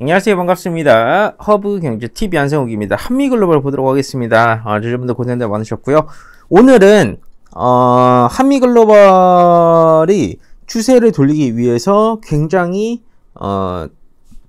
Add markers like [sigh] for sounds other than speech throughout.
안녕하세요 반갑습니다 허브 경제 TV 안성욱입니다 한미 글로벌 보도록 하겠습니다 아, 요즘도 고생들 많으셨고요 오늘은 어, 한미 글로벌이 추세를 돌리기 위해서 굉장히 어,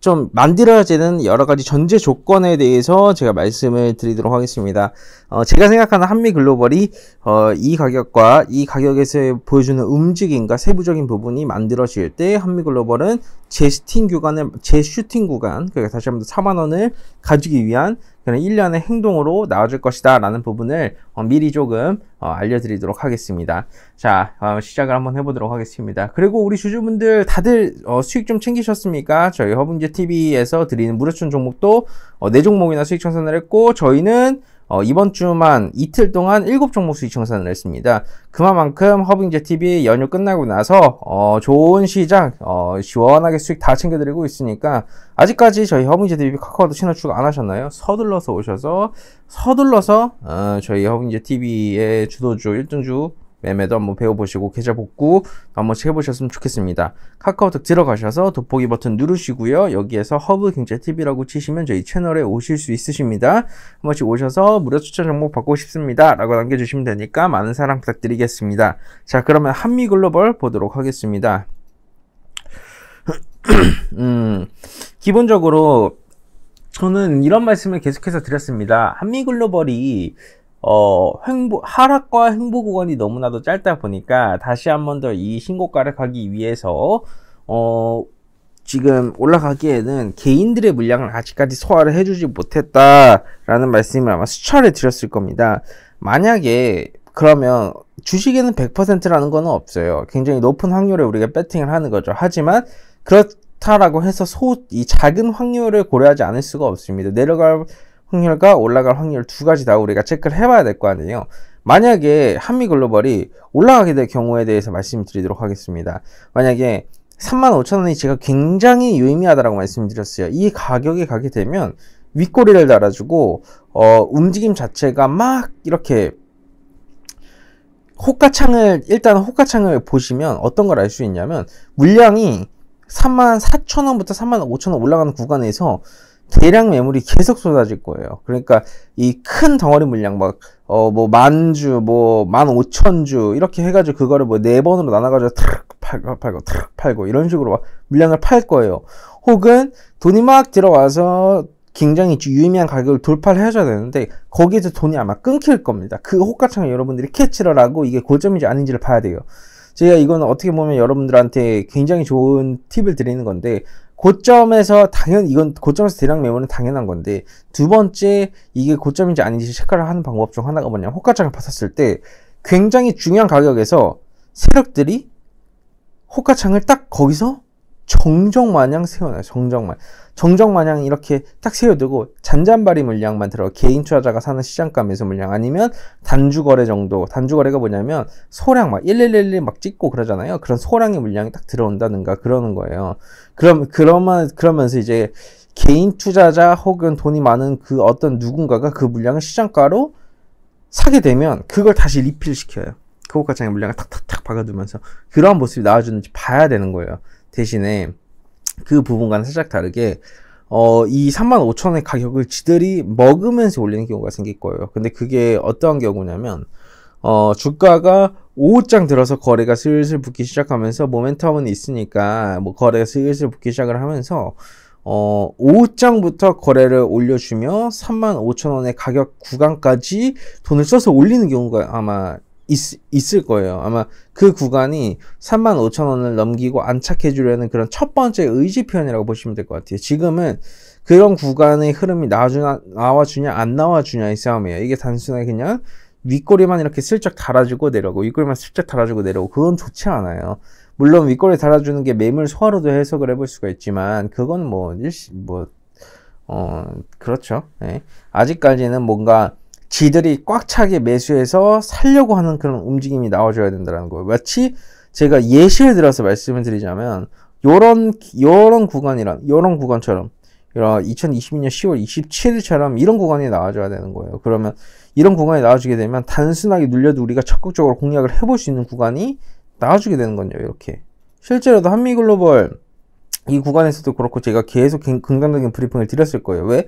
좀 만들어지는 여러 가지 전제 조건에 대해서 제가 말씀을 드리도록 하겠습니다. 어, 제가 생각하는 한미 글로벌이 어, 이 가격과 이 가격에서 보여주는 움직임과 세부적인 부분이 만들어질 때 한미 글로벌은 재슈팅 구간을 재슈팅 구간 그러니까 다시 한번 4만 원을 가지기 위한 그런 일련의 행동으로 나와줄 것이다 라는 부분을 어, 미리 조금 어, 알려드리도록 하겠습니다 자 어, 시작을 한번 해보도록 하겠습니다 그리고 우리 주주분들 다들 어, 수익 좀 챙기셨습니까 저희 허브제 TV에서 드리는 무료춘 종목도 어, 네 종목이나 수익 청산을 했고 저희는 어, 이번 주만 이틀 동안 7종목 수익 청산을 했습니다. 그만큼 허빙제 TV 연휴 끝나고 나서 어, 좋은 시장 어, 시원하게 수익 다 챙겨드리고 있으니까 아직까지 저희 허빙제 TV 카카오도 신호 추가 안 하셨나요? 서둘러서 오셔서 서둘러서 어, 저희 허빙제 TV의 주도주 1등주 매매도 한번 배워보시고 계좌 복구 한번씩 해보셨으면 좋겠습니다. 카카오톡 들어가셔서 돋보기 버튼 누르시고요. 여기에서 허브 경제TV라고 치시면 저희 채널에 오실 수 있으십니다. 한번씩 오셔서 무료 추천 정보 받고 싶습니다. 라고 남겨주시면 되니까 많은 사랑 부탁드리겠습니다. 자 그러면 한미 글로벌 보도록 하겠습니다. [clears throat] 음, 기본적으로 저는 이런 말씀을 계속해서 드렸습니다. 한미 글로벌이 어, 횡보, 하락과 행보 구간이 너무나도 짧다 보니까 다시 한 번 더 이 신고가를 가기 위해서 어, 지금 올라가기에는 개인들의 물량을 아직까지 소화를 해주지 못했다라는 말씀을 아마 수차례 드렸을 겁니다. 만약에 그러면 주식에는 100%라는 건 없어요. 굉장히 높은 확률에 우리가 배팅을 하는 거죠. 하지만 그렇다라고 해서 소, 이 작은 확률을 고려하지 않을 수가 없습니다. 내려갈 확률과 올라갈 확률 두 가지 다 우리가 체크를 해봐야 될 거 아니에요. 만약에 한미 글로벌이 올라가게 될 경우에 대해서 말씀드리도록 하겠습니다. 만약에 35,000원이 제가 굉장히 유의미하다라고 말씀드렸어요. 이 가격에 가게 되면 윗꼬리를 달아주고 어, 움직임 자체가 막 이렇게 호가창을 일단 호가창을 보시면 어떤 걸 알 수 있냐면 물량이 34,000원부터 35,000원 올라가는 구간에서 대량 매물이 계속 쏟아질 거예요. 그러니까 이 큰 덩어리 물량 막 어 뭐 만주 뭐 만오천주 이렇게 해가지고 그거를 뭐 네 번으로 나눠가지고 탁 팔고 팔고 탁 팔고 이런 식으로 막 물량을 팔 거예요. 혹은 돈이 막 들어와서 굉장히 유의미한 가격을 돌파를 해줘야 되는데 거기에서 돈이 아마 끊길 겁니다. 그 호가창을 여러분들이 캐치를 하고 이게 고점인지 아닌지를 봐야 돼요. 제가 이거는 어떻게 보면 여러분들한테 굉장히 좋은 팁을 드리는 건데 고점에서 당연 이건 고점에서 대량 매물은 당연한 건데 두 번째 이게 고점인지 아닌지 체크를 하는 방법 중 하나가 뭐냐면 호가장을 받았을 때 굉장히 중요한 가격에서 세력들이 호가창을 딱 거기서 정정마냥 세워놔요. 정정마냥. 정정마냥 이렇게 딱 세워두고 잔잔바리 물량만 들어 개인 투자자가 사는 시장가 매수 물량 아니면 단주거래 정도 단주거래가 뭐냐면 소량 막 1111 막 찍고 그러잖아요. 그런 소량의 물량이 딱 들어온다든가 그러는 거예요. 그럼 그러면 그러면서 이제 개인 투자자 혹은 돈이 많은 그 어떤 누군가가 그 물량을 시장가로 사게 되면 그걸 다시 리필 시켜요. 그 호가장의 물량을 탁탁탁 박아두면서 그러한 모습이 나와주는지 봐야 되는 거예요. 대신에 그 부분과는 살짝 다르게 어, 이 35,000원의 가격을 지들이 먹으면서 올리는 경우가 생길 거예요. 근데 그게 어떠한 경우냐면 어, 주가가 오후장 들어서 거래가 슬슬 붙기 시작하면서 모멘텀은 있으니까 뭐 거래가 슬슬 붙기 시작을 하면서 어, 오후장부터 거래를 올려주며 35,000원의 가격 구간까지 돈을 써서 올리는 경우가 아마 있, 을 거예요. 아마 그 구간이 35,000원을 넘기고 안착해 주려는 그런 첫 번째 의지 표현이라고 보시면 될 것 같아요. 지금은 그런 구간의 흐름이 나와주냐, 나와주냐 안 나와주냐의 싸움이에요. 이게 단순하게 그냥 윗꼬리만 이렇게 슬쩍 달아주고 내려오고 윗꼬리만 슬쩍 달아주고 내려오고 그건 좋지 않아요. 물론 윗꼬리 달아주는 게 매물 소화로도 해석을 해볼 수가 있지만 그건 뭐 일시 뭐 어 그렇죠. 네. 아직까지는 뭔가 지들이 꽉 차게 매수해서 살려고 하는 그런 움직임이 나와줘야 된다는 거예요. 마치 제가 예시를 들어서 말씀을 드리자면 요런 요런 구간이란 요런 구간처럼 이런 2022년 10월 27일처럼 이런 구간이 나와줘야 되는 거예요. 그러면 이런 구간이 나와주게 되면 단순하게 눌려도 우리가 적극적으로 공략을 해볼 수 있는 구간이 나와주게 되는 거예요. 이렇게 실제로도 한미글로벌 이 구간에서도 그렇고 제가 계속 긍정적인 브리핑을 드렸을 거예요. 왜?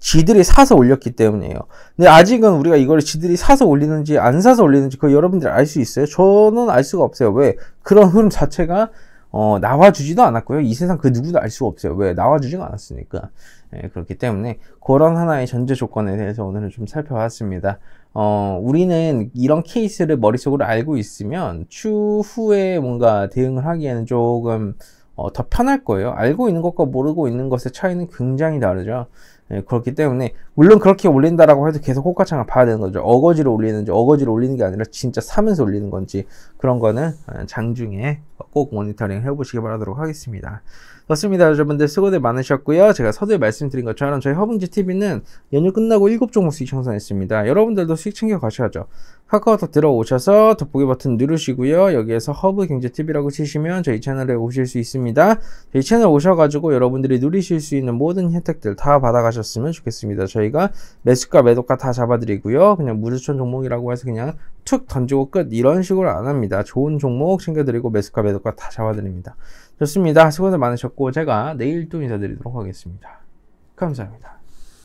지들이 사서 올렸기 때문이에요. 근데 아직은 우리가 이걸 지들이 사서 올리는지 안 사서 올리는지 그 여러분들 알 수 있어요? 저는 알 수가 없어요. 왜? 그런 흐름 자체가 어, 나와주지도 않았고요. 이 세상 그 누구도 알 수가 없어요. 왜? 나와주지가 않았으니까. 예, 그렇기 때문에 그런 하나의 전제 조건에 대해서 오늘은 좀 살펴봤습니다. 어, 우리는 이런 케이스를 머릿속으로 알고 있으면 추후에 뭔가 대응을 하기에는 조금 어, 더 편할 거예요. 알고 있는 것과 모르고 있는 것의 차이는 굉장히 다르죠. 예, 그렇기 때문에 물론 그렇게 올린다라고 해도 계속 호가창을 봐야 되는 거죠. 어거지로 올리는지 어거지로 올리는 게 아니라 진짜 사면서 올리는 건지 그런 거는 어, 장중에 꼭 모니터링 해보시기 바라도록 하겠습니다. 좋습니다. 여러분들 수고들 많으셨고요. 제가 서두에 말씀드린 것처럼 저희 허빙지 TV는 연휴 끝나고 7종목 수익 형성했습니다. 여러분들도 수익 챙겨 가셔야죠. 카카오톡 들어오셔서 돋보기 버튼 누르시고요. 여기에서 허브 경제 TV라고 치시면 저희 채널에 오실 수 있습니다. 저희 채널 오셔가지고 여러분들이 누리실 수 있는 모든 혜택들 다 받아가셨으면 좋겠습니다. 저희가 매수가 매도가 다 잡아드리고요. 그냥 무주천 종목이라고 해서 그냥 툭 던지고 끝 이런 식으로 안 합니다. 좋은 종목 챙겨드리고 매수과매도과다 잡아드립니다. 좋습니다. 수고들 많으셨고 제가 내일 또 인사드리도록 하겠습니다. 감사합니다.